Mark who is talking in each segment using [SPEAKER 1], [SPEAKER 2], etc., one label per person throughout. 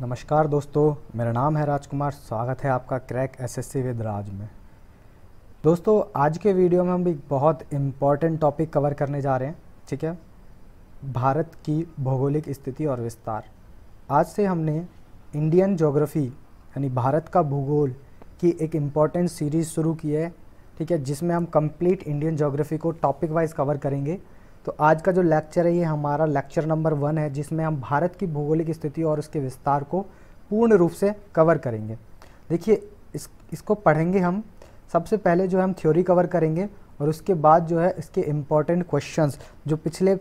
[SPEAKER 1] नमस्कार दोस्तों मेरा नाम है राजकुमार स्वागत है आपका क्रैक एसएससी विद राज में दोस्तों आज के वीडियो में हम एक बहुत इम्पॉर्टेंट टॉपिक कवर करने जा रहे हैं ठीक है भारत की भौगोलिक स्थिति और विस्तार आज से हमने इंडियन ज्योग्राफी यानी भारत का भूगोल की एक इम्पॉर्टेंट सीरीज़ शुरू की है ठीक है जिसमें हम कंप्लीट इंडियन जोग्राफी को टॉपिक वाइज कवर करेंगे तो आज का जो लेक्चर है ये हमारा लेक्चर नंबर वन है जिसमें हम भारत की भौगोलिक स्थिति और उसके विस्तार को पूर्ण रूप से कवर करेंगे देखिए इस इसको पढ़ेंगे हम सबसे पहले जो है हम थ्योरी कवर करेंगे और उसके बाद जो है इसके इम्पॉर्टेंट क्वेश्चंस जो पिछले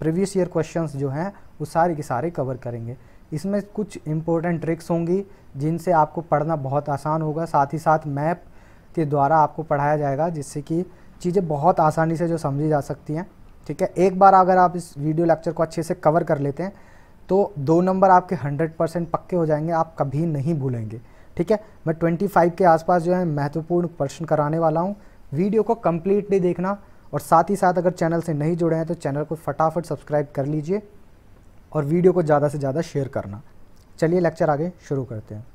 [SPEAKER 1] प्रीवियस ईयर क्वेश्चंस जो हैं वो सारे के सारे कवर करेंगे इसमें कुछ इम्पोर्टेंट ट्रिक्स होंगी जिनसे आपको पढ़ना बहुत आसान होगा साथ ही साथ मैप के द्वारा आपको पढ़ाया जाएगा जिससे कि चीज़ें बहुत आसानी से जो समझी जा सकती हैं ठीक है एक बार अगर आप इस वीडियो लेक्चर को अच्छे से कवर कर लेते हैं तो दो नंबर आपके हंड्रेड परसेंट पक्के हो जाएंगे आप कभी नहीं भूलेंगे ठीक है मैं ट्वेंटी फाइव के आसपास जो है महत्वपूर्ण प्रश्न कराने वाला हूँ वीडियो को कम्प्लीटली देखना और साथ ही साथ अगर चैनल से नहीं जुड़े हैं तो चैनल को फटाफट सब्सक्राइब कर लीजिए और वीडियो को ज़्यादा से ज़्यादा शेयर करना चलिए लेक्चर आगे शुरू करते हैं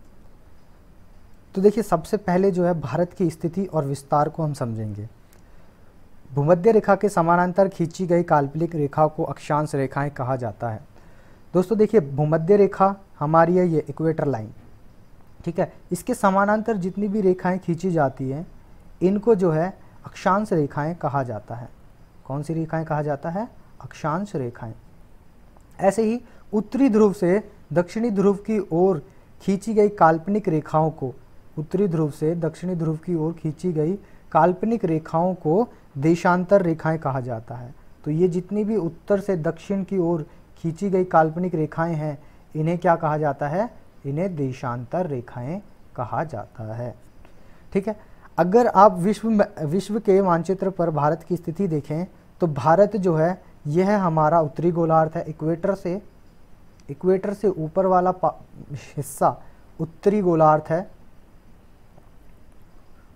[SPEAKER 1] तो देखिए सबसे पहले जो है भारत की स्थिति और विस्तार को हम समझेंगे भूमध्य रेखा के समानांतर खींची गई काल्पनिक रेखा को अक्षांश रेखाएं कहा जाता है दोस्तों देखिए भूमध्य रेखा हमारी है ये इक्वेटर लाइन ठीक है इसके समानांतर जितनी भी रेखाएं खींची जाती हैं इनको जो है अक्षांश रेखाएं कहा जाता है कौन सी रेखाएं कहा जाता है अक्षांश रेखाएं ऐसे ही उत्तरी ध्रुव से दक्षिणी ध्रुव की ओर खींची गई काल्पनिक रेखाओं को उत्तरी ध्रुव से दक्षिणी ध्रुव की ओर खींची गई काल्पनिक रेखाओं को देशांतर रेखाएं कहा जाता है तो ये जितनी भी उत्तर से दक्षिण की ओर खींची गई काल्पनिक रेखाएं हैं इन्हें क्या कहा जाता है इन्हें देशांतर रेखाएं कहा जाता है ठीक है अगर आप विश्व विश्व के मानचित्र पर भारत की स्थिति देखें तो भारत जो है यह हमारा उत्तरी गोलार्ध है इक्वेटर से इक्वेटर से ऊपर वाला हिस्सा उत्तरी गोलार्ध है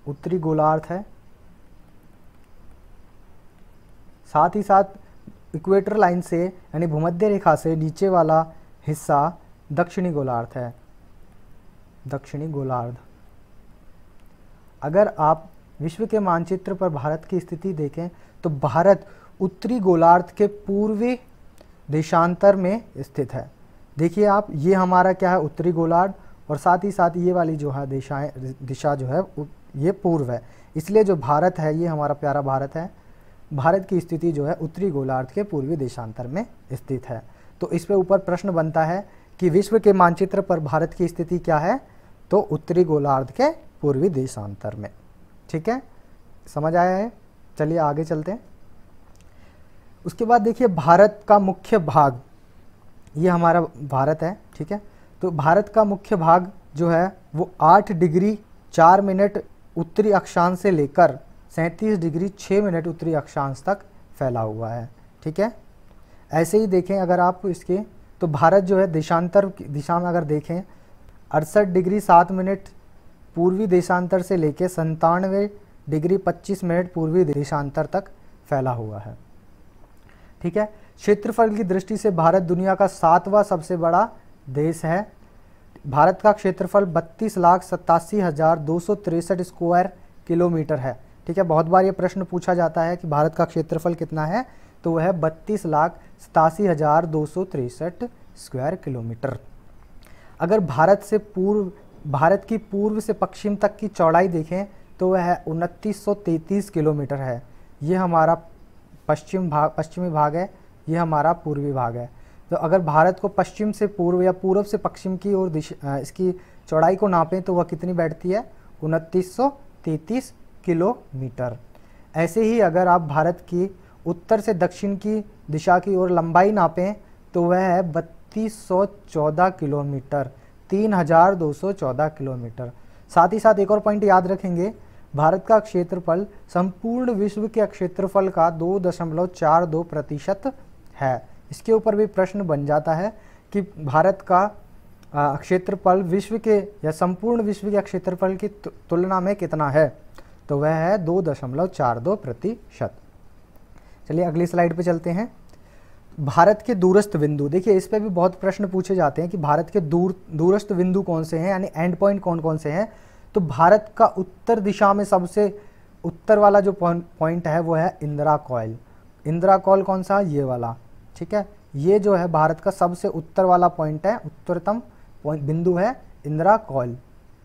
[SPEAKER 1] उत्तरी गोलार्ध है साथ ही साथ इक्वेटर लाइन से यानी भूमध्य रेखा से नीचे वाला हिस्सा दक्षिणी गोलार्ध है दक्षिणी गोलार्ध अगर आप विश्व के मानचित्र पर भारत की स्थिति देखें तो भारत उत्तरी गोलार्ध के पूर्वी देशांतर में स्थित है देखिए आप ये हमारा क्या है उत्तरी गोलार्ध और साथ ही साथ ये वाली जो है दिशाएं दिशा जो है ये पूर्व है इसलिए जो भारत है ये हमारा प्यारा भारत है भारत की स्थिति जो है उत्तरी गोलार्ध के पूर्वी देशांतर में स्थित है तो इस पे ऊपर प्रश्न बनता है कि विश्व के मानचित्र पर भारत की स्थिति क्या है तो उत्तरी गोलार्ध के पूर्वी देशांतर में ठीक है समझ आया है चलिए आगे चलते हैं उसके बाद देखिए भारत का मुख्य भाग ये हमारा भारत है ठीक है तो भारत का मुख्य भाग जो है वो आठ डिग्री चार मिनट उत्तरी अक्षांश से लेकर सैंतीस डिग्री छः मिनट उत्तरी अक्षांश तक फैला हुआ है ठीक है ऐसे ही देखें अगर आप इसके तो भारत जो है देशांतर दिशा में अगर देखें अड़सठ डिग्री सात मिनट पूर्वी देशांतर से लेकर संतानवे डिग्री पच्चीस मिनट पूर्वी देशांतर तक फैला हुआ है ठीक है क्षेत्रफल की दृष्टि से भारत दुनिया का सातवां सबसे बड़ा देश है भारत का क्षेत्रफल बत्तीस लाख सत्तासी हज़ार दो सौ तिरसठ स्क्वायर किलोमीटर है ठीक है बहुत बार ये प्रश्न पूछा जाता है कि भारत का क्षेत्रफल कितना है तो वह बत्तीस लाख सतासी हज़ार दो सौ तिरसठ स्क्वायर किलोमीटर अगर भारत से पूर्व भारत की पूर्व से पश्चिम तक की चौड़ाई देखें तो वह उनतीस सौ किलोमीटर है ये हमारा पश्चिम भाग पश्चिमी भाग है ये हमारा पूर्वी भाग है तो अगर भारत को पश्चिम से पूर्व या पूर्व से पश्चिम की ओर दिशा इसकी चौड़ाई को नापें तो वह कितनी बैठती है उनतीस सौ किलोमीटर ऐसे ही अगर आप भारत की उत्तर से दक्षिण की दिशा की ओर लंबाई नापें तो वह है बत्तीस किलोमीटर 3,214 किलोमीटर साथ ही साथ एक और पॉइंट याद रखेंगे भारत का क्षेत्रफल संपूर्ण विश्व के क्षेत्रफल का दो दशमलव चार दो प्रतिशत है इसके ऊपर भी प्रश्न बन जाता है कि भारत का क्षेत्रफल विश्व के या संपूर्ण विश्व के क्षेत्रफल की तुलना में कितना है तो वह है दो दशमलव चार दो प्रतिशत चलिए अगली स्लाइड पे चलते हैं भारत के दूरस्थ बिंदु देखिए इस पर भी बहुत प्रश्न पूछे जाते हैं कि भारत के दूर दूरस्थ बिंदु कौन से हैं यानी एंड पॉइंट कौन कौन से हैं तो भारत का उत्तर दिशा में सबसे उत्तर वाला जो पॉइंट है वो है इंदिरा कॉयल इंदिरा कॉल कौन सा ये वाला ठीक है ये जो है भारत का सबसे उत्तर वाला पॉइंट है उत्तरतम बिंदु है इंदिरा कॉल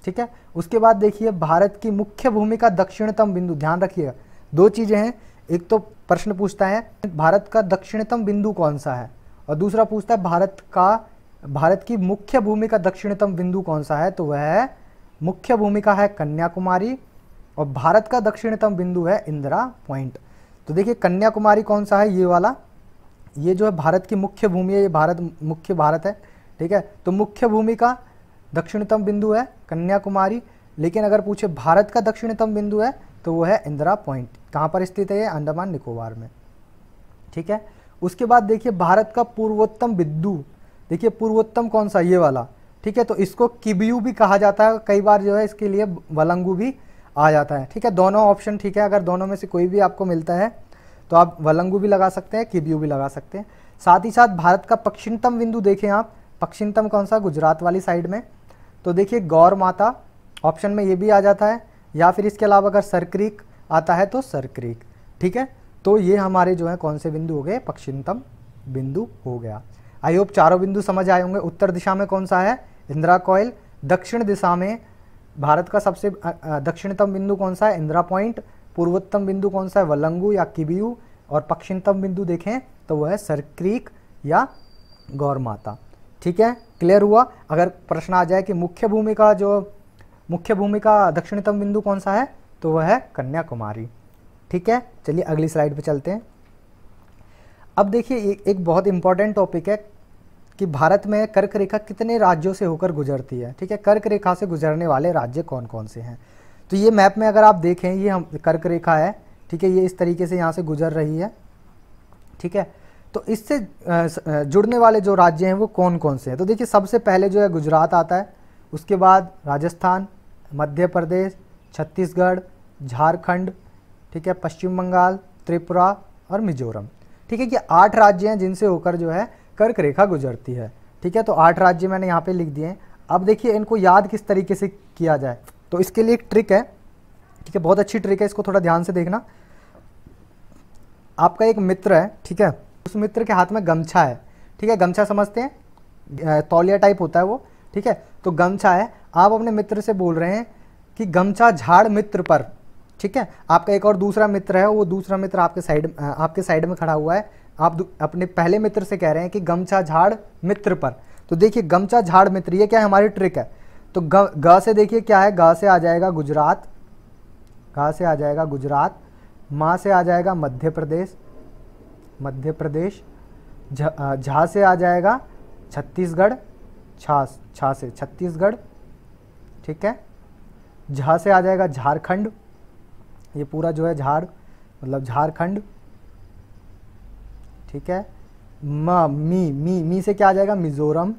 [SPEAKER 1] ठीक है उसके बाद देखिए भारत की मुख्य भूमिका दक्षिणतम बिंदु ध्यान रखिएगा दो चीज़ें हैं एक तो प्रश्न पूछता है भारत का दक्षिणतम बिंदु कौन सा है और दूसरा पूछता है भारत का भारत की मुख्य भूमिका दक्षिणतम बिंदु कौन सा है तो वह मुख्य भूमिका है कन्याकुमारी और भारत का दक्षिणतम बिंदु है इंदिरा पॉइंट तो देखिए कन्याकुमारी कौन सा है ये वाला ये जो है भारत की मुख्य भूमि है ये भारत मुख्य भारत है ठीक है तो मुख्य भूमिका दक्षिणतम बिंदु है कन्याकुमारी लेकिन अगर पूछे भारत का दक्षिणतम बिंदु है तो वो है इंदिरा पॉइंट कहाँ पर स्थित है ये अंडमान निकोबार में ठीक है उसके बाद देखिए भारत का पूर्वोत्तम बिंदु देखिए पूर्वोत्तम कौन सा ये वाला ठीक है तो इसको किबियू भी कहा जाता है कई बार जो है इसके लिए वलंगू भी आ जाता है ठीक है दोनों ऑप्शन ठीक है अगर दोनों में से कोई भी आपको मिलता है तो आप वलंगू भी लगा सकते हैं किबियू भी लगा सकते हैं साथ ही साथ भारत का पक्षिणतम बिंदु देखें आप पक्षिणतम कौन सा गुजरात वाली साइड में तो देखिए गौर माता ऑप्शन में ये भी आ जाता है या फिर इसके अलावा अगर सरक्रीक आता है तो सरक्रीक ठीक है तो ये हमारे जो है कौन से बिंदु हो गए पक्षिंतम बिंदु हो गया आई होप चारों बिंदु समझ आए होंगे उत्तर दिशा में कौन सा है इंदिरा कॉयल दक्षिण दिशा में भारत का सबसे दक्षिणतम बिंदु कौन सा है इंदिरा पॉइंट पूर्वोत्तम बिंदु कौन सा है वलंगू या किबियू और पक्षिंतम बिंदु देखें तो वह है सरक्रीक या गौर माता ठीक है क्लियर हुआ अगर प्रश्न आ जाए कि मुख्य भूमिका जो मुख्य भूमिका दक्षिणतम बिंदु कौन सा है तो वह है कन्याकुमारी ठीक है चलिए अगली स्लाइड पे चलते हैं अब देखिए एक बहुत इंपॉर्टेंट टॉपिक है कि भारत में कर्क रेखा कितने राज्यों से होकर गुजरती है ठीक है कर्क रेखा से गुजरने वाले राज्य कौन कौन से हैं तो ये मैप में अगर आप देखें ये हम कर्क रेखा है ठीक है ये इस तरीके से यहाँ से गुजर रही है ठीक है तो इससे जुड़ने वाले जो राज्य हैं वो कौन कौन से हैं तो देखिए सबसे पहले जो है गुजरात आता है उसके बाद राजस्थान मध्य प्रदेश छत्तीसगढ़ झारखंड ठीक है पश्चिम बंगाल त्रिपुरा और मिजोरम ठीक है ये आठ राज्य हैं जिनसे होकर जो है कर्क रेखा गुजरती है ठीक है तो आठ राज्य मैंने यहाँ पे लिख दिए हैं अब देखिए इनको याद किस तरीके से किया जाए तो इसके लिए एक ट्रिक है ठीक है बहुत अच्छी ट्रिक है इसको थोड़ा ध्यान से देखना आपका एक मित्र है ठीक है सुमित्र के हाथ में गमछा है ठीक है गमछा समझते हैं तौलिया टाइप होता है वो ठीक है तो गमछा है आप अपने मित्र से बोल रहे हैं कि गमछा झाड़ मित्र पर ठीक है आपका एक और दूसरा मित्र है वो दूसरा मित्र आपके साइड आपके साइड में खड़ा हुआ है आप अपने पहले मित्र से कह रहे हैं कि गमछा झाड़ मित्र पर तो देखिए गमछा झाड़ मित्र ये क्या है हमारी ट्रिक है तो ग, ग से देखिए क्या है ग से आ जाएगा गुजरात घा से आ जाएगा गुजरात माँ से आ जाएगा मध्य प्रदेश मध्य प्रदेश झा जा, से आ जाएगा छत्तीसगढ़ छा छा से छत्तीसगढ़ ठीक है झा से आ जाएगा झारखंड ये पूरा जो है झाड़ मतलब झारखंड ठीक है म मी मी मी से क्या आ जाएगा मिजोरम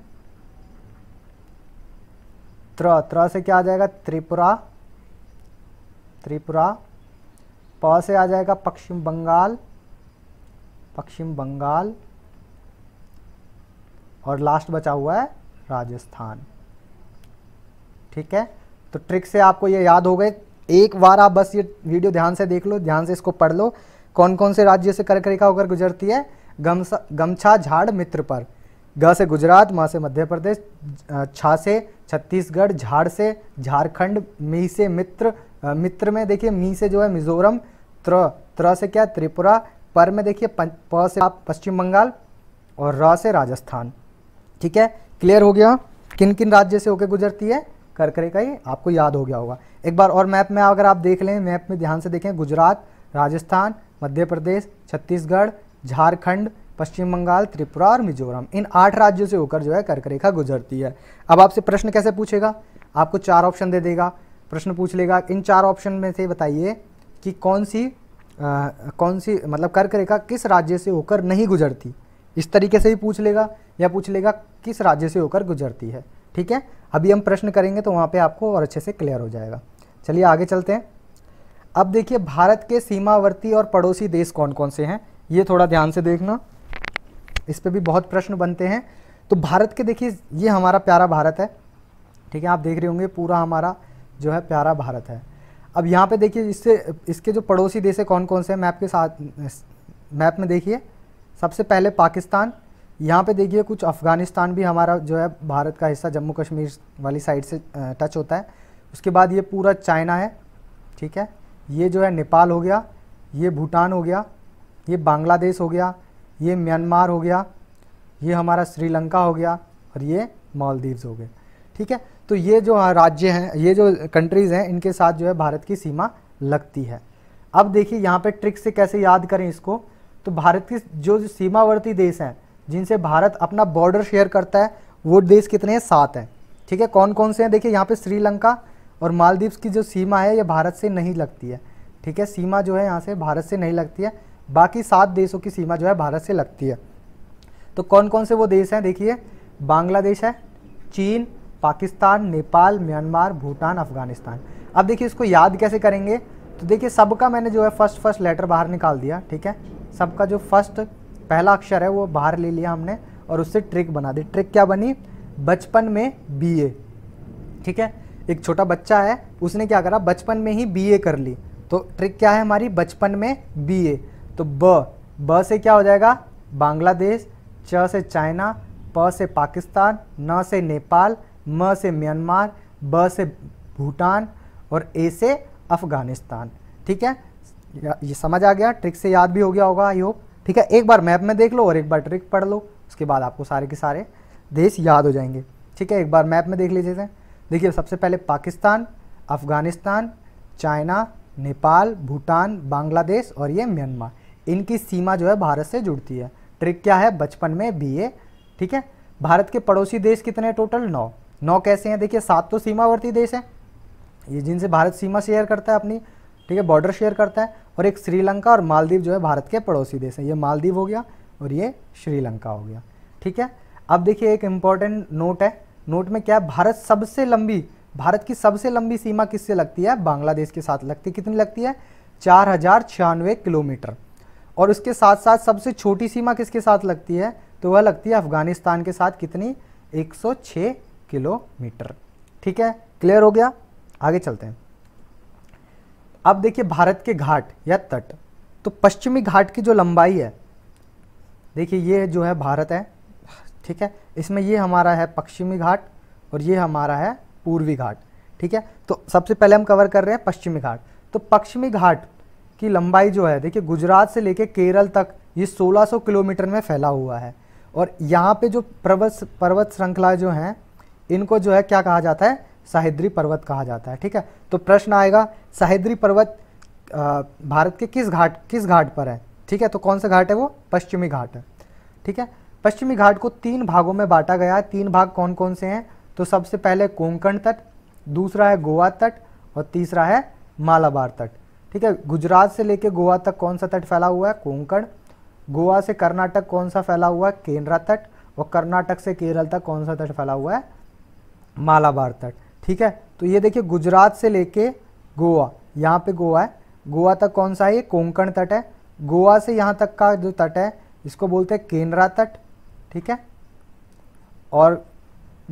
[SPEAKER 1] त्र त्र से क्या आ जाएगा त्रिपुरा त्रिपुरा प से आ जाएगा पश्चिम बंगाल पश्चिम बंगाल और लास्ट बचा हुआ है राजस्थान ठीक है तो ट्रिक से आपको ये याद हो गए एक बार आप बस ये वीडियो ध्यान से देख लो ध्यान से इसको पढ़ लो कौन कौन से राज्य से कर्क रेखा होकर गुजरती है गमछा झाड़ मित्र पर ग से गुजरात म से मध्य प्रदेश छा से छत्तीसगढ़ झाड़ से झारखंड मी से मित्र मित्र में देखिए मी से जो है मिजोरम त्र त्र से क्या त्रिपुरा पर में देखिए प से आप पश्चिम बंगाल और र से राजस्थान ठीक है क्लियर हो गया किन किन राज्य से होकर गुजरती है करकरे का ये आपको याद हो गया होगा एक बार और मैप में अगर आप देख लें मैप में ध्यान से देखें गुजरात राजस्थान मध्य प्रदेश छत्तीसगढ़ झारखंड पश्चिम बंगाल त्रिपुरा और मिजोरम इन आठ राज्यों से होकर जो है कर्करेखा गुजरती है अब आपसे प्रश्न कैसे पूछेगा आपको चार ऑप्शन दे देगा प्रश्न पूछ लेगा इन चार ऑप्शन में से बताइए कि कौन सी आ, कौन सी मतलब कर्क रेखा किस राज्य से होकर नहीं गुजरती इस तरीके से ही पूछ लेगा या पूछ लेगा किस राज्य से होकर गुजरती है ठीक है अभी हम प्रश्न करेंगे तो वहाँ पे आपको और अच्छे से क्लियर हो जाएगा चलिए आगे चलते हैं अब देखिए भारत के सीमावर्ती और पड़ोसी देश कौन कौन से हैं ये थोड़ा ध्यान से देखना इस पर भी बहुत प्रश्न बनते हैं तो भारत के देखिए ये हमारा प्यारा भारत है ठीक है आप देख रहे होंगे पूरा हमारा जो है प्यारा भारत है अब यहाँ पे देखिए इससे इसके जो पड़ोसी देश है कौन कौन से हैं मैप के साथ मैप में देखिए सबसे पहले पाकिस्तान यहाँ पे देखिए कुछ अफ़गानिस्तान भी हमारा जो है भारत का हिस्सा जम्मू कश्मीर वाली साइड से टच होता है उसके बाद ये पूरा चाइना है ठीक है ये जो है नेपाल हो गया ये भूटान हो गया ये बांग्लादेश हो गया ये म्यांमार हो गया ये हमारा श्रीलंका हो गया और ये मालदीव्स हो गए ठीक है तो ये जो हाँ, राज्य हैं ये जो कंट्रीज़ हैं इनके साथ जो है भारत की सीमा लगती है अब देखिए यहाँ पे ट्रिक से कैसे याद करें इसको तो भारत की जो, जो सीमावर्ती देश हैं जिनसे भारत अपना बॉर्डर शेयर करता है वो देश कितने हैं सात हैं ठीक है कौन कौन से हैं देखिए यहाँ पे श्रीलंका और मालदीव्स की जो सीमा है ये भारत से नहीं लगती है ठीक है सीमा जो है यहाँ से भारत से नहीं लगती है बाकी सात देशों की सीमा जो है भारत से लगती है तो कौन कौन से वो देश हैं देखिए बांग्लादेश है चीन पाकिस्तान नेपाल म्यांमार भूटान अफगानिस्तान अब देखिए इसको याद कैसे करेंगे तो देखिए सबका मैंने जो है फर्स्ट फर्स्ट लेटर बाहर निकाल दिया ठीक है सबका जो फर्स्ट पहला अक्षर है वो बाहर ले लिया हमने और उससे ट्रिक बना दी ट्रिक क्या बनी बचपन में बी ठीक है एक छोटा बच्चा है उसने क्या करा बचपन में ही बी कर ली तो ट्रिक क्या है हमारी बचपन में बी तो ब ब से क्या हो जाएगा बांग्लादेश च से चाइना प से पाकिस्तान न से नेपाल म से म्यांमार ब से भूटान और ए से अफ़गानिस्तान ठीक है ये समझ आ गया ट्रिक से याद भी हो गया होगा आई होप ठीक है एक बार मैप में देख लो और एक बार ट्रिक पढ़ लो उसके बाद आपको सारे के सारे देश याद हो जाएंगे ठीक है एक बार मैप में देख लीजिए देखिए सबसे पहले पाकिस्तान अफ़गानिस्तान चाइना नेपाल भूटान बांग्लादेश और ये म्यांमार इनकी सीमा जो है भारत से जुड़ती है ट्रिक क्या है बचपन में बीए ठीक है भारत के पड़ोसी देश कितने टोटल नौ नौ कैसे हैं देखिए सात तो सीमावर्ती देश हैं ये जिनसे भारत सीमा शेयर करता है अपनी ठीक है बॉर्डर शेयर करता है और एक श्रीलंका और मालदीव जो है भारत के पड़ोसी देश हैं ये मालदीव हो गया और ये श्रीलंका हो गया ठीक है अब देखिए एक इम्पॉर्टेंट नोट है नोट में क्या है भारत सबसे लंबी भारत की सबसे लंबी सीमा किससे लगती है बांग्लादेश के साथ लगती कितनी लगती है चार हजार छियानवे किलोमीटर और उसके साथ साथ सबसे छोटी सीमा किसके साथ लगती है तो वह लगती है अफगानिस्तान के साथ कितनी 106 किलोमीटर ठीक है क्लियर हो गया आगे चलते हैं अब देखिए भारत के घाट या तट तो पश्चिमी घाट की जो लंबाई है देखिए ये जो है भारत है ठीक है इसमें ये हमारा है पश्चिमी घाट और ये हमारा है पूर्वी घाट ठीक है तो सबसे पहले हम कवर कर रहे हैं पश्चिमी घाट तो पश्चिमी घाट की लंबाई जो है देखिए गुजरात से लेके केरल तक ये 1600 किलोमीटर में फैला हुआ है और यहाँ पे जो पर्वत पर्वत श्रृंखला जो हैं इनको जो है क्या कहा जाता है साहिद्री पर्वत कहा जाता है ठीक है तो प्रश्न आएगा साहिद्री पर्वत भारत के किस घाट किस घाट पर है ठीक है तो कौन सा घाट है वो पश्चिमी घाट है ठीक है पश्चिमी घाट को तीन भागों में बांटा गया है तीन भाग कौन कौन से हैं तो सबसे पहले कोंकण तट दूसरा है गोवा तट और तीसरा है मालाबार तट ठीक है गुजरात से लेके गोवा तक कौन सा तट फैला हुआ है कोंकण गोवा से कर्नाटक कौन सा फैला हुआ है केनरा तट और कर्नाटक से केरल तक कौन सा तट फैला हुआ है मालाबार तट ठीक है तो ये देखिए गुजरात से लेके गोवा यहाँ पे गोवा है गोवा तक कौन सा है ये कोंकण तट है गोवा से यहाँ तक का जो तट है इसको बोलते हैं केनरा तट ठीक है और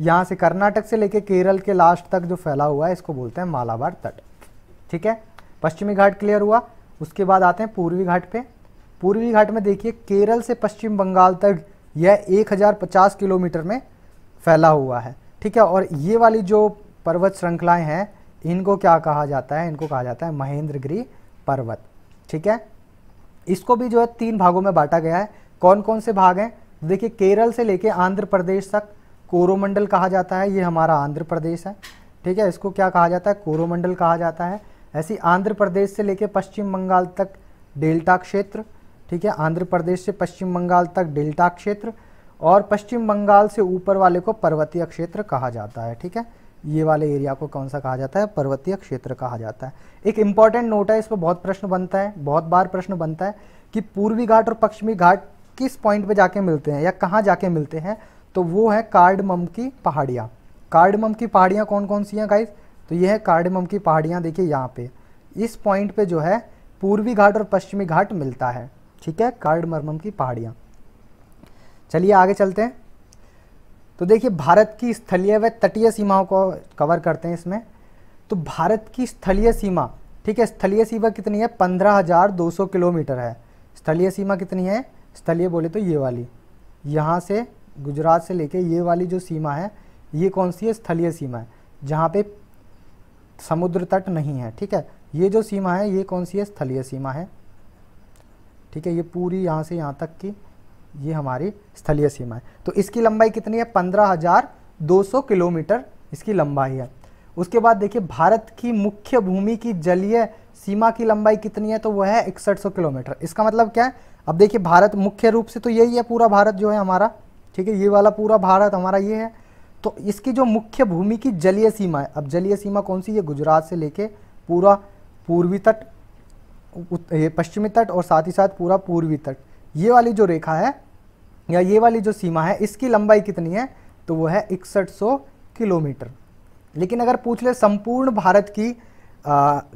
[SPEAKER 1] यहाँ से कर्नाटक से लेके केरल के लास्ट तक जो फैला हुआ है इसको बोलते हैं मालाबार तट ठीक है पश्चिमी घाट क्लियर हुआ उसके बाद आते हैं पूर्वी घाट पे पूर्वी घाट में देखिए केरल से पश्चिम बंगाल तक यह 1050 किलोमीटर में फैला हुआ है ठीक है और ये वाली जो पर्वत श्रृंखलाएं हैं इनको क्या कहा जाता है इनको कहा जाता है महेंद्रगिरी पर्वत ठीक है इसको भी जो है तीन भागों में बांटा गया है कौन कौन से भाग हैं तो देखिए केरल से लेके आंध्र प्रदेश तक कोरोमंडल कहा जाता है ये हमारा आंध्र प्रदेश है ठीक है इसको क्या कहा जाता है कोरोमंडल कहा जाता है ऐसी आंध्र प्रदेश से लेके पश्चिम बंगाल तक डेल्टा क्षेत्र ठीक है आंध्र प्रदेश से पश्चिम बंगाल तक डेल्टा क्षेत्र और पश्चिम बंगाल से ऊपर वाले को पर्वतीय क्षेत्र कहा जाता है ठीक है ये वाले एरिया को कौन सा कहा जाता है पर्वतीय क्षेत्र कहा जाता है एक इम्पॉर्टेंट नोट है इस पर बहुत प्रश्न बनता है बहुत बार प्रश्न बनता है कि पूर्वी घाट और पश्चिमी घाट किस पॉइंट पे जाके मिलते हैं या कहाँ जाके मिलते हैं तो वो है कार्डमम की पहाड़ियाँ कार्डमम की पहाड़ियाँ कौन कौन सी हैं गाइज तो ये है कार्डमम की पहाड़ियाँ देखिए यहाँ पे इस पॉइंट पे जो है पूर्वी घाट और पश्चिमी घाट मिलता है ठीक है कार्डमरम की पहाड़ियाँ चलिए आगे चलते हैं तो देखिए भारत की स्थलीय व तटीय सीमाओं को कवर करते हैं इसमें तो भारत की स्थलीय सीमा ठीक है स्थलीय सीमा कितनी है पंद्रह हज़ार दो सौ किलोमीटर है स्थलीय सीमा कितनी है स्थलीय बोले तो ये वाली यहाँ से गुजरात से लेके ये वाली जो सीमा है ये कौन सी है स्थलीय सीमा है जहाँ पे समुद्र तट नहीं है ठीक है ये जो सीमा है ये कौन सी है स्थलीय सीमा है ठीक है ये पूरी यहाँ से यहाँ तक की ये हमारी स्थलीय सीमा है तो इसकी लंबाई कितनी है पंद्रह हजार दो सौ किलोमीटर इसकी लंबाई है उसके बाद देखिए भारत की मुख्य भूमि की जलीय सीमा की लंबाई कितनी है तो वह है इकसठ सौ किलोमीटर इसका मतलब क्या है अब देखिए भारत मुख्य रूप से तो यही है पूरा भारत जो है हमारा ठीक है ये वाला पूरा भारत हमारा ये है तो इसकी जो मुख्य भूमि की जलीय सीमा है अब जलीय सीमा कौन सी है गुजरात से लेके पूरा पूर्वी तट ये पश्चिमी तट और साथ ही साथ पूरा पूर्वी तट ये वाली जो रेखा है या ये वाली जो सीमा है इसकी लंबाई कितनी है तो वो है इकसठ किलोमीटर लेकिन अगर पूछ ले संपूर्ण भारत की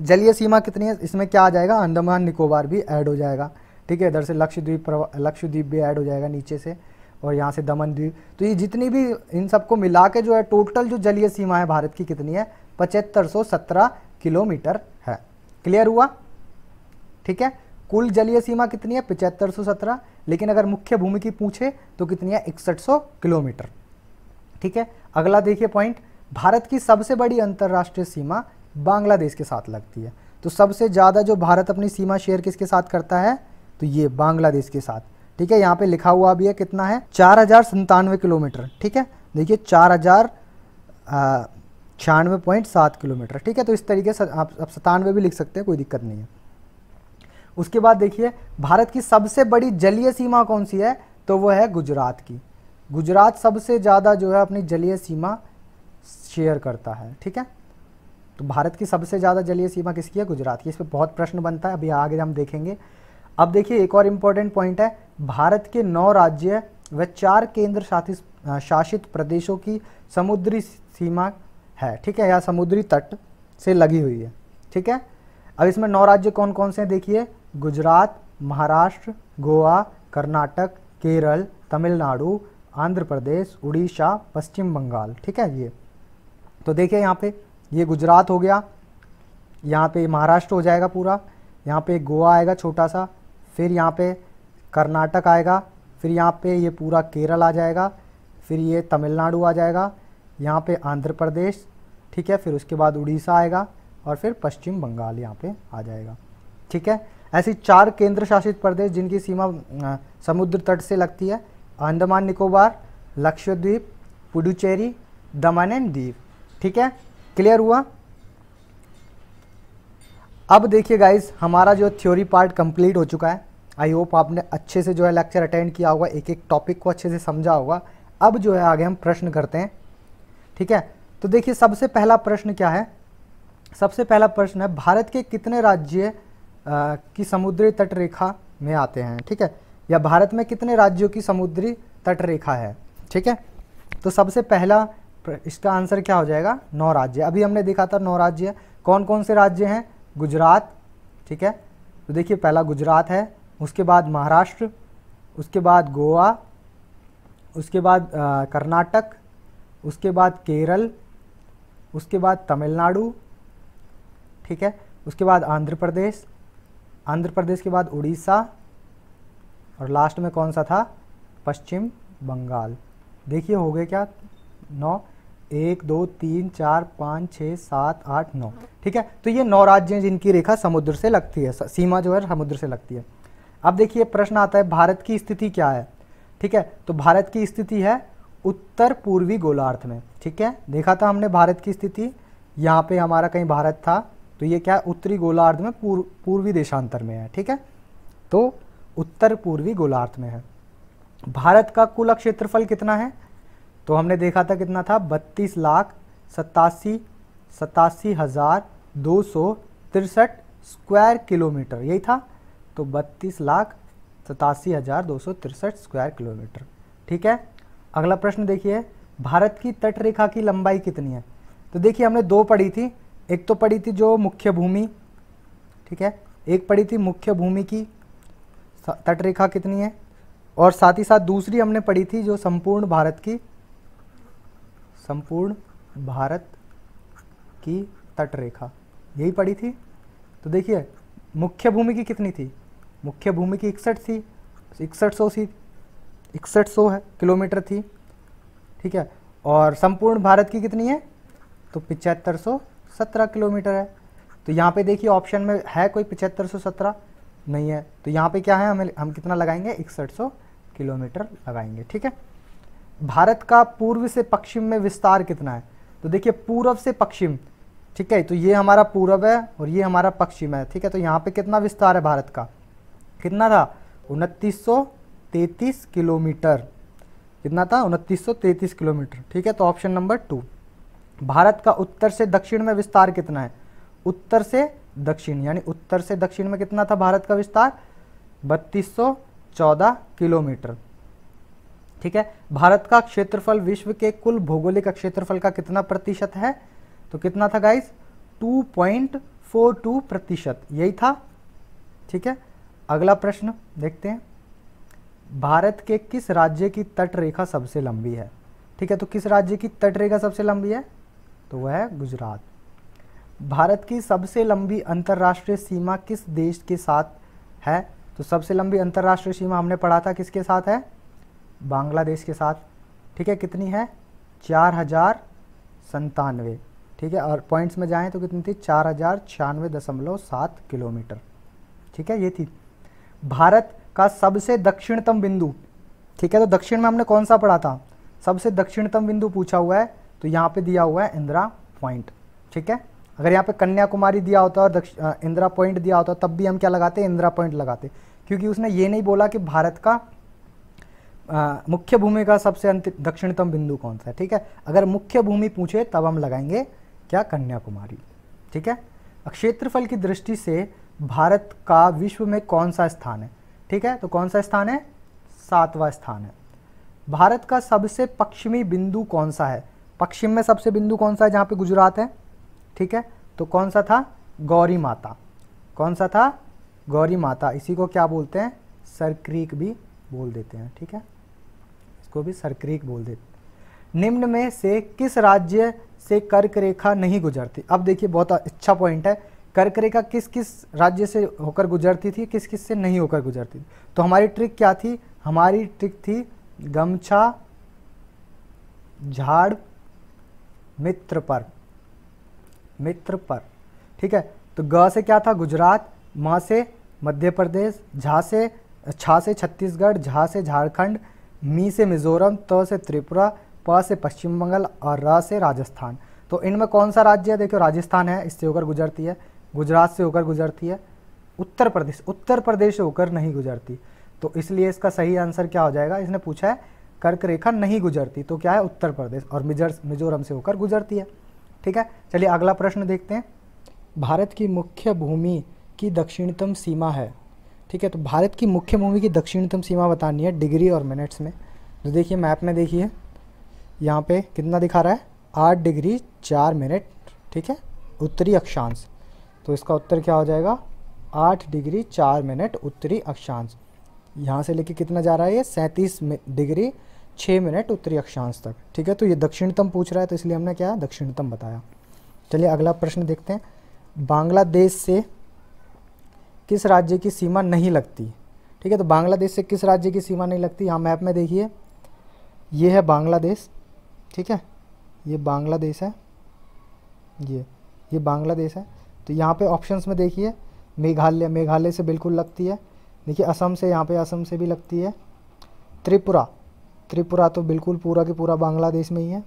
[SPEAKER 1] जलीय सीमा कितनी है इसमें क्या आ जाएगा अंडमान निकोबार भी ऐड हो जाएगा ठीक है इधर से लक्षद्वीप लक्षद्वीप भी ऐड हो जाएगा नीचे से और यहाँ से दमन द्वीप तो ये जितनी भी इन सबको मिला के जो है टोटल जो जलीय सीमा है भारत की कितनी है पचहत्तर किलोमीटर है क्लियर हुआ ठीक है कुल जलीय सीमा कितनी है पिचहत्तर लेकिन अगर मुख्य भूमि की पूछे तो कितनी है इकसठ किलोमीटर ठीक है अगला देखिए पॉइंट भारत की सबसे बड़ी अंतर्राष्ट्रीय सीमा बांग्लादेश के साथ लगती है तो सबसे ज़्यादा जो भारत अपनी सीमा शेयर किसके साथ करता है तो ये बांग्लादेश के साथ ठीक है यहाँ पे लिखा हुआ भी है कितना है चार हजार संतानवे किलोमीटर ठीक है देखिए चार हजार छियानवे पॉइंट सात किलोमीटर ठीक है तो इस तरीके से आप, आप सतानवे भी लिख सकते हैं कोई दिक्कत नहीं है उसके बाद देखिए भारत की सबसे बड़ी जलीय सीमा कौन सी है तो वो है गुजरात की गुजरात सबसे ज़्यादा जो है अपनी जलीय सीमा शेयर करता है ठीक है तो भारत की सबसे ज़्यादा जलीय सीमा किसकी है गुजरात की इस पर बहुत प्रश्न बनता है अभी आगे हम देखेंगे अब देखिए एक और इंपॉर्टेंट पॉइंट है भारत के नौ राज्य व चार केंद्र शासित प्रदेशों की समुद्री सीमा है ठीक है या समुद्री तट से लगी हुई है ठीक है अब इसमें नौ राज्य कौन कौन से हैं देखिए गुजरात महाराष्ट्र गोवा कर्नाटक केरल तमिलनाडु आंध्र प्रदेश उड़ीसा पश्चिम बंगाल ठीक है ये तो देखिए यहाँ पे ये गुजरात हो गया यहाँ पे महाराष्ट्र हो जाएगा पूरा यहाँ पे गोवा आएगा छोटा सा फिर यहाँ पे कर्नाटक आएगा फिर यहाँ पे ये पूरा केरल आ जाएगा फिर ये तमिलनाडु आ जाएगा यहाँ पे आंध्र प्रदेश ठीक है फिर उसके बाद उड़ीसा आएगा और फिर पश्चिम बंगाल यहाँ पे आ जाएगा ठीक है ऐसी चार केंद्र शासित प्रदेश जिनकी सीमा समुद्र तट से लगती है अंडमान निकोबार लक्षद्वीप पुडुचेरी दमन एंड दीव ठीक है क्लियर हुआ अब देखिए गाइज हमारा जो थ्योरी पार्ट कंप्लीट हो चुका है आई होप आपने अच्छे से जो है लेक्चर अटेंड किया होगा एक एक टॉपिक को अच्छे से समझा होगा अब जो है आगे हम प्रश्न करते हैं ठीक है तो देखिए सबसे पहला प्रश्न क्या है सबसे पहला प्रश्न है भारत के कितने राज्य की समुद्री तट रेखा में आते हैं ठीक है या भारत में कितने राज्यों की समुद्री तट रेखा है ठीक है तो सबसे पहला इसका आंसर क्या हो जाएगा नौ राज्य अभी हमने देखा था नौ राज्य कौन कौन से राज्य हैं गुजरात ठीक है तो देखिए पहला गुजरात है उसके बाद महाराष्ट्र उसके बाद गोवा उसके बाद कर्नाटक उसके बाद केरल उसके बाद तमिलनाडु ठीक है उसके बाद आंध्र प्रदेश आंध्र प्रदेश के बाद उड़ीसा और लास्ट में कौन सा था पश्चिम बंगाल देखिए हो गए क्या नौ एक दो तीन चार पाँच छः सात आठ नौ ठीक है तो ये नौ राज्य हैं जिनकी रेखा समुद्र से लगती है सीमा जो है समुद्र से लगती है अब देखिए प्रश्न आता है भारत की स्थिति क्या है ठीक है तो भारत की स्थिति है उत्तर पूर्वी गोलार्ध में ठीक है देखा था हमने भारत की स्थिति यहाँ पे हमारा कहीं भारत था तो ये क्या उत्तरी गोलार्ध में पूर्व पूर्वी देशांतर में है ठीक है तो उत्तर पूर्वी गोलार्ध में है भारत का कुल क्षेत्रफल कितना है तो हमने देखा था कितना था बत्तीस लाख सतासी सतासी हज़ार दो सौ तिरसठ स्क्वायर किलोमीटर यही था तो बत्तीस लाख सतासी हज़ार दो सौ तिरसठ स्क्वायर किलोमीटर ठीक है अगला प्रश्न देखिए भारत की तटरेखा की लंबाई कितनी है तो देखिए हमने दो पढ़ी थी एक तो पड़ी थी जो मुख्य भूमि ठीक है एक पड़ी थी मुख्य भूमि की तटरेखा कितनी है और साथ ही साथ दूसरी हमने पढ़ी थी जो संपूर्ण भारत की संपूर्ण भारत की तटरेखा यही पढ़ी थी तो देखिए मुख्य भूमि की कितनी थी मुख्य भूमि की इकसठ थी इकसठ सौ थी इकसठ सौ है किलोमीटर थी ठीक है और संपूर्ण भारत की कितनी है तो पिचहत्तर सौ सत्रह किलोमीटर है तो यहाँ पे देखिए ऑप्शन में है कोई पचहत्तर सौ सत्रह नहीं है तो यहाँ पे क्या है हमें हम कितना लगाएंगे इकसठ सौ किलोमीटर लगाएंगे ठीक है भारत का पूर्व से पश्चिम में विस्तार कितना है तो देखिए पूर्व से पश्चिम ठीक है तो ये हमारा पूर्व है और ये हमारा पश्चिम है ठीक है तो यहाँ पे कितना विस्तार है भारत का कितना था उनतीस किलोमीटर कितना था उनतीस किलोमीटर ठीक है तो ऑप्शन नंबर टू भारत का उत्तर से दक्षिण में विस्तार कितना है उत्तर से दक्षिण यानी उत्तर से दक्षिण में कितना था भारत का विस्तार बत्तीस किलोमीटर ठीक है भारत का क्षेत्रफल विश्व के कुल भौगोलिक क्षेत्रफल का कितना प्रतिशत है तो कितना था गाइस 2.42 प्रतिशत यही था ठीक है अगला प्रश्न देखते हैं भारत के किस राज्य की तटरेखा सबसे लंबी है ठीक है तो किस राज्य की तटरेखा सबसे लंबी है तो वह है गुजरात भारत की सबसे लंबी अंतर्राष्ट्रीय सीमा किस देश के साथ है तो सबसे लंबी अंतर्राष्ट्रीय सीमा हमने पढ़ा था किसके साथ है बांग्लादेश के साथ ठीक है कितनी है चार हज़ार संतानवे ठीक है और पॉइंट्स में जाएं तो कितनी थी चार हज़ार छियानवे दशमलव सात किलोमीटर ठीक है ये थी भारत का सबसे दक्षिणतम बिंदु ठीक है तो दक्षिण में हमने कौन सा पढ़ा था सबसे दक्षिणतम बिंदु पूछा हुआ है तो यहाँ पे दिया हुआ है इंदिरा पॉइंट ठीक है अगर यहाँ पे कन्याकुमारी दिया होता और इंदिरा पॉइंट दिया होता तब भी हम क्या लगाते इंदिरा पॉइंट लगाते क्योंकि उसने ये नहीं बोला कि भारत का मुख्य भूमि का सबसे दक्षिणतम बिंदु कौन सा है ठीक है अगर मुख्य भूमि पूछे तब हम लगाएंगे क्या कन्याकुमारी ठीक है क्षेत्रफल की दृष्टि से भारत का विश्व में कौन सा स्थान है ठीक है तो कौन सा स्थान है सातवां स्थान है भारत का सबसे पश्चिमी बिंदु कौन सा है पश्चिम में सबसे बिंदु कौन सा है जहाँ पे गुजरात है ठीक है तो कौन सा था गौरी माता कौन सा था गौरी माता इसी को क्या बोलते हैं सरक्रीक भी बोल देते हैं ठीक है इसको भी सरक्रीक बोल देते निम्न में से किस राज्य से कर्क रेखा नहीं गुजरती अब देखिए बहुत अच्छा पॉइंट है कर्क रेखा किस किस राज्य से होकर गुजरती थी किस किस से नहीं होकर गुजरती थी तो हमारी ट्रिक क्या थी हमारी ट्रिक थी गमछा झाड़ मित्र पर मित्र पर ठीक है तो ग से क्या था गुजरात म से मध्य प्रदेश झा से छा से छत्तीसगढ़ झा से झारखंड मी से मिजोरम त तो से त्रिपुरा प से पश्चिम बंगाल और र से राजस्थान तो इनमें कौन सा राज्य है देखो राजस्थान है इससे होकर गुजरती है गुजरात से होकर गुजरती है उत्तर प्रदेश उत्तर प्रदेश से होकर नहीं गुजरती तो इसलिए इसका सही आंसर क्या हो जाएगा इसने पूछा है कर्क रेखा नहीं गुजरती तो क्या है उत्तर प्रदेश और मिजर मिजोरम से होकर गुजरती है ठीक है चलिए अगला प्रश्न देखते हैं भारत की मुख्य भूमि की दक्षिणतम सीमा है ठीक है तो भारत की मुख्य भूमि की दक्षिणतम सीमा बतानी है डिग्री और मिनट्स में तो देखिए मैप में देखिए यहाँ पे कितना दिखा रहा है आठ डिग्री चार मिनट ठीक है उत्तरी अक्षांश तो इसका उत्तर क्या हो जाएगा आठ डिग्री चार मिनट उत्तरी अक्षांश यहाँ से लेके कितना जा रहा है ये सैंतीस डिग्री छः मिनट उत्तरी अक्षांश तक ठीक है तो ये दक्षिणतम पूछ रहा है तो इसलिए हमने क्या दक्षिणतम बताया चलिए अगला प्रश्न देखते हैं बांग्लादेश से किस राज्य की सीमा नहीं लगती ठीक है तो बांग्लादेश से किस राज्य की सीमा नहीं लगती यहाँ मैप में देखिए ये है बांग्लादेश ठीक है ये बांग्लादेश है ये ये बांग्लादेश है तो यहाँ पे ऑप्शंस में देखिए मेघालय मेघालय से बिल्कुल लगती है देखिए असम से यहाँ पे असम से भी लगती है त्रिपुरा त्रिपुरा तो बिल्कुल पूरा के पूरा बांग्लादेश में ही है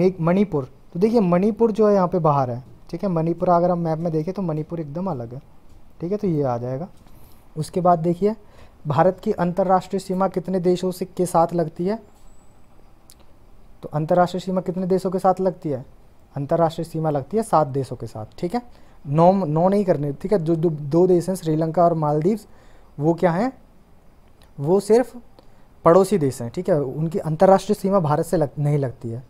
[SPEAKER 1] मे मणिपुर तो देखिए मणिपुर जो है यहाँ पे बाहर है ठीक है मणिपुर अगर हम मैप में देखें तो मणिपुर एकदम अलग है ठीक है तो ये आ जाएगा उसके बाद देखिए भारत की अंतर्राष्ट्रीय सीमा कितने देशों से के साथ लगती है तो अंतर्राष्ट्रीय सीमा कितने देशों के साथ लगती है अंतर्राष्ट्रीय सीमा लगती है सात देशों के साथ ठीक है नौ नौ नहीं करने ठीक है जो दो, दो देश हैं श्रीलंका और मालदीव्स वो क्या हैं वो सिर्फ पड़ोसी देश हैं ठीक है उनकी अंतर्राष्ट्रीय सीमा भारत से लग, नहीं लगती है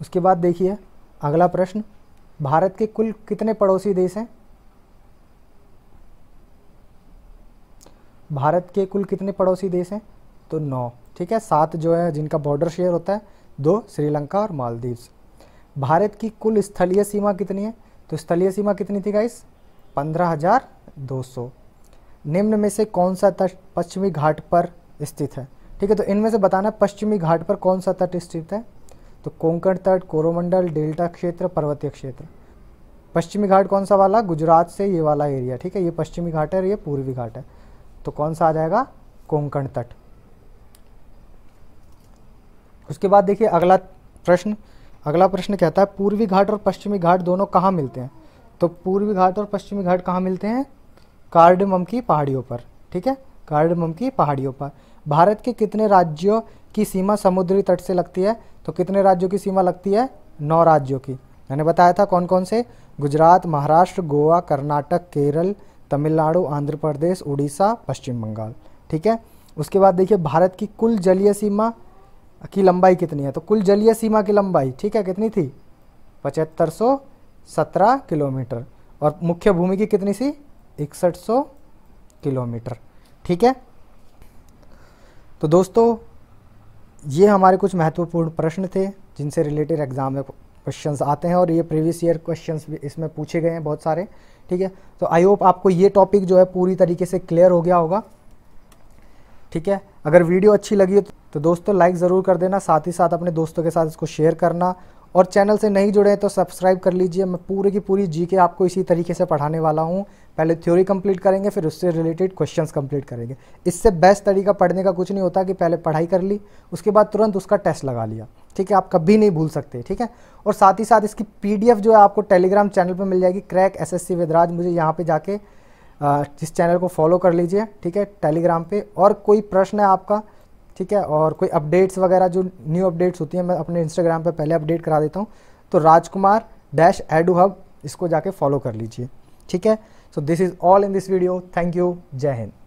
[SPEAKER 1] उसके बाद देखिए अगला प्रश्न भारत के कुल कितने पड़ोसी देश हैं भारत के कुल कितने पड़ोसी देश हैं तो नौ ठीक है सात जो है जिनका बॉर्डर शेयर होता है दो श्रीलंका और मालदीव्स भारत की कुल स्थलीय सीमा कितनी है तो स्थलीय सीमा कितनी थी गाइस पंद्रह हज़ार दो सौ निम्न में से कौन सा तट पश्चिमी घाट पर स्थित है ठीक है तो इनमें से बताना पश्चिमी घाट पर कौन सा तट स्थित है तो कोंकण तट कोरोमंडल डेल्टा क्षेत्र पर्वतीय क्षेत्र पश्चिमी घाट कौन सा वाला गुजरात से ये वाला एरिया ठीक है ये पश्चिमी घाट है और ये पूर्वी घाट है तो कौन सा आ जाएगा कोंकण तट उसके बाद देखिए अगला प्रश्न अगला प्रश्न कहता है पूर्वी घाट और पश्चिमी घाट दोनों कहाँ मिलते हैं तो पूर्वी घाट और पश्चिमी घाट कहाँ मिलते हैं कार्डमम की पहाड़ियों पर ठीक है कार्डमम की पहाड़ियों पर भारत के कितने राज्यों की सीमा समुद्री तट से लगती है तो कितने राज्यों की सीमा लगती है नौ राज्यों की मैंने बताया था कौन कौन से गुजरात महाराष्ट्र गोवा कर्नाटक केरल तमिलनाडु आंध्र प्रदेश उड़ीसा पश्चिम बंगाल ठीक है उसके बाद देखिए भारत की कुल जलीय सीमा की लंबाई कितनी है तो कुल जलीय सीमा की लंबाई ठीक है कितनी थी पचहत्तर सौ सत्रह किलोमीटर और मुख्य भूमि की कितनी सी इकसठ सौ किलोमीटर ठीक है तो दोस्तों ये हमारे कुछ महत्वपूर्ण प्रश्न थे जिनसे रिलेटेड एग्ज़ाम में क्वेश्चन आते हैं और ये प्रीवियस ईयर क्वेश्चन भी इसमें पूछे गए हैं बहुत सारे ठीक है तो आई होप आपको ये टॉपिक जो है पूरी तरीके से क्लियर हो गया होगा ठीक है अगर वीडियो अच्छी लगी हो तो दोस्तों लाइक ज़रूर कर देना साथ ही साथ अपने दोस्तों के साथ इसको शेयर करना और चैनल से नहीं जुड़े तो सब्सक्राइब कर लीजिए मैं पूरे की पूरी जी के आपको इसी तरीके से पढ़ाने वाला हूँ पहले थ्योरी कंप्लीट करेंगे फिर उससे रिलेटेड क्वेश्चंस कंप्लीट करेंगे इससे बेस्ट तरीका पढ़ने का कुछ नहीं होता कि पहले पढ़ाई कर ली उसके बाद तुरंत उसका टेस्ट लगा लिया ठीक है आप कभी नहीं भूल सकते ठीक है और साथ ही साथ इसकी पी जो है आपको टेलीग्राम चैनल पर मिल जाएगी क्रैक एस एस मुझे यहाँ पर जाके इस चैनल को फॉलो कर लीजिए ठीक है टेलीग्राम पर और कोई प्रश्न है आपका ठीक है और कोई अपडेट्स वगैरह जो न्यू अपडेट्स होती हैं मैं अपने इंस्टाग्राम पर पहले अपडेट करा देता हूँ तो राजकुमार डैश एडू हब इसको जाके फॉलो कर लीजिए ठीक है so this is all in this video thank you जय हिंद